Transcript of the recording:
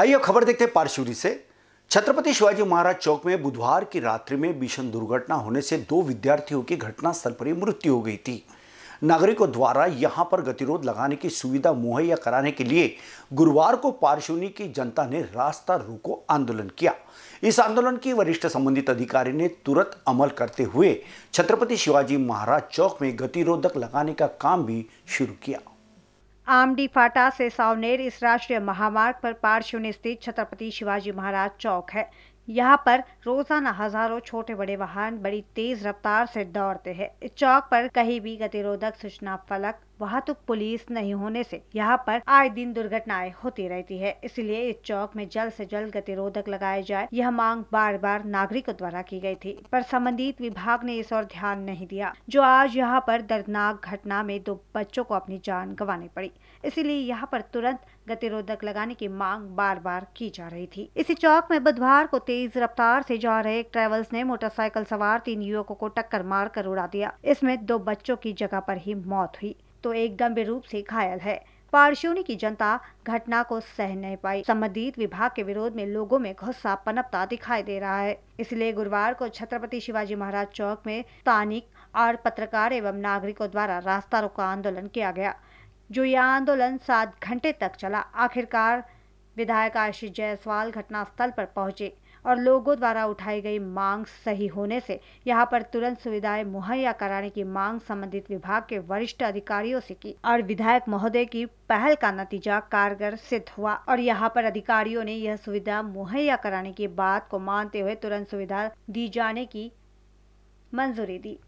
आइए खबर देखते हैं पारशुरी से छत्रपति शिवाजी महाराज चौक में बुधवार की रात्रि में भीषण दुर्घटना होने से दो विद्यार्थियों की घटनास्थल पर ही मृत्यु हो गई थी नागरिकों द्वारा यहां पर गतिरोध लगाने की सुविधा मुहैया कराने के लिए गुरुवार को पारशुनी की जनता ने रास्ता रोको आंदोलन किया इस आंदोलन की वरिष्ठ संबंधित अधिकारी ने तुरंत अमल करते हुए छत्रपति शिवाजी महाराज चौक में गतिरोधक लगाने का काम भी शुरू किया आमडी फाटा से सावनेर इस राष्ट्रीय महामार्ग पर पारशिवनी स्थित छत्रपति शिवाजी महाराज चौक है यहाँ पर रोजाना हजारों छोटे बड़े वाहन बड़ी तेज रफ्तार से दौड़ते हैं इस चौक पर कहीं भी गतिरोधक सूचना फलक वाहतुक पुलिस नहीं होने से यहाँ पर आए दिन दुर्घटनाएं होती रहती है इसलिए इस चौक में जल्द से जल्द गतिरोधक लगाए जाए यह मांग बार बार नागरिकों द्वारा की गई थी पर संबंधित विभाग ने इस और ध्यान नहीं दिया जो आज यहाँ पर दर्दनाक घटना में दो बच्चों को अपनी जान गंवानी पड़ी इसीलिए यहाँ पर तुरंत गतिरोधक लगाने की मांग बार बार की जा रही थी इसी चौक में बुधवार को तेज रफ्तार से जा रहे ट्रेवल्स ने मोटरसाइकिल सवार तीन युवकों को टक्कर मार कर उड़ा दिया इसमें दो बच्चों की जगह पर ही मौत हुई तो एक गंभीर रूप से घायल है पारशिवनी की जनता घटना को सह नहीं पाई संबंधित विभाग के विरोध में लोगों में गुस्सा पनपता दिखाई दे रहा है इसलिए गुरुवार को छत्रपति शिवाजी महाराज चौक में स्थानिक और पत्रकार एवं नागरिकों द्वारा रास्ता रोका आंदोलन किया गया जो यह आंदोलन सात घंटे तक चला आखिरकार विधायक आशीष जायसवाल घटनास्थल पर पहुंचे और लोगों द्वारा उठाई गई मांग सही होने से यहां पर तुरंत सुविधाएं मुहैया कराने की मांग संबंधित विभाग के वरिष्ठ अधिकारियों से की और विधायक महोदय की पहल का नतीजा कारगर सिद्ध हुआ और यहां पर अधिकारियों ने यह सुविधा मुहैया कराने की बात को मानते हुए तुरंत सुविधा दी जाने की मंजूरी दी